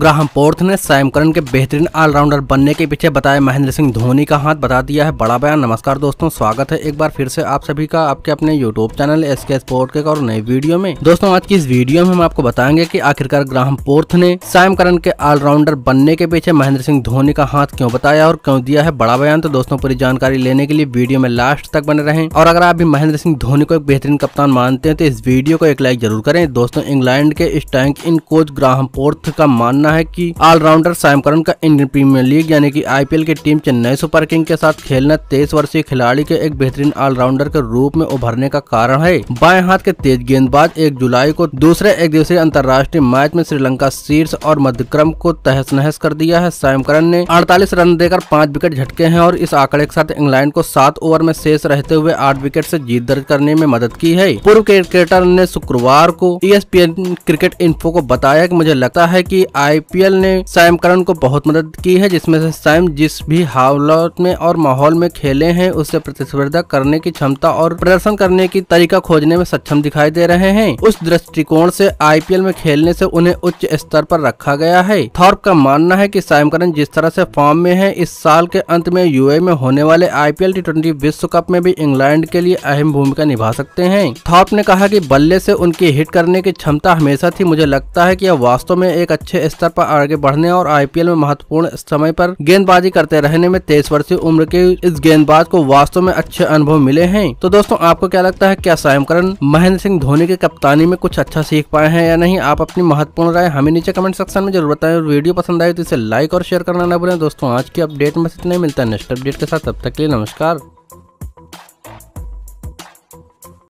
Graham पोर्थ ने करन के बेहतरीन ऑलराउंडर बनने के पीछे बताया महेंद्र सिंह धोनी का हाथ बता दिया है बड़ा बयान नमस्कार दोस्तों स्वागत है एक बार फिर से आप सभी का आपके अपने YouTube channel S K sport के और नए वीडियो में दोस्तों आज की इस वीडियो में हम आपको बताएंगे कि आखिरकार ग्राहम पोर्थ ने सैमकरण के ऑलराउंडर बनने के पीछे महेंद्र सिंह धोनी का हाथ क्यों बताया और क्यों दिया है बड़ा बयान तो दोस्तों पूरी जानकारी लेने के लिए वीडियो में लास्ट तक बने रहे और अगर आप भी महेंद्र सिंह धोनी को एक बेहतरीन कप्तान मानते हैं तो इस वीडियो को एक लाइक जरूर करें दोस्तों इंग्लैंड के स्टैंक इन कोच ग्राहम पोर्थ का मानना मानना है कि ऑलराउंडर सायकरण का इंडियन प्रीमियर लीग यानी कि आईपीएल की टीम चेन्नई सुपर किंग के साथ खेलना तेईस वर्षीय खिलाड़ी के एक बेहतरीन ऑलराउंडर के रूप में उभरने का कारण है बाएं हाथ के तेज गेंदबाज एक जुलाई को दूसरे एक दिवसीय अंतर्राष्ट्रीय मैच में श्रीलंका शीर्ष और मध्यक्रम को तहस नहस कर दिया है साइम ने अड़तालीस रन देकर पाँच विकेट झटके हैं और इस आंकड़े के साथ इंग्लैंड को सात ओवर में शेष रहते हुए आठ विकेट ऐसी जीत दर्ज करने में मदद की है पूर्व क्रिकेटर ने शुक्रवार को ई e क्रिकेट इन्फो को बताया कि मुझे लगता है कि आईपीएल ने सैम करण को बहुत मदद की है जिसमें से सैम जिस भी हालत में और माहौल में खेले हैं उससे प्रतिस्पर्धा करने की क्षमता और प्रदर्शन करने की तरीका खोजने में सक्षम दिखाई दे रहे हैं उस दृष्टिकोण से आईपीएल में खेलने से उन्हें उच्च स्तर पर रखा गया है थॉर्प का मानना है कि सैम करण जिस तरह से फॉर्म में है इस साल के अंत में यूए में होने वाले आईपीएल टी विश्व कप में भी इंग्लैंड के लिए अहम भूमिका निभा सकते हैं थॉर्प ने कहा की बल्ले ऐसी उनकी हिट करने की क्षमता हमेशा थी मुझे लगता है की यह वास्तव में एक अच्छे स्तर पर आगे बढ़ने और आईपीएल में महत्वपूर्ण समय पर गेंदबाजी करते रहने में तेईस वर्षीय उम्र के इस गेंदबाज को वास्तव में अच्छे अनुभव मिले हैं तो दोस्तों आपको क्या लगता है क्या सायमकरण महेंद्र सिंह धोनी के कप्तानी में कुछ अच्छा सीख पाए हैं या नहीं आप अपनी महत्वपूर्ण राय हमें नीचे कमेंट सेक्शन में जरूर बताएं और वीडियो पसंद आए तो इसे लाइक और शेयर करना न भूलें दोस्तों आज की अपडेट में इतना मिलता है नेक्स्ट अपडेट के साथ तब तक के लिए नमस्कार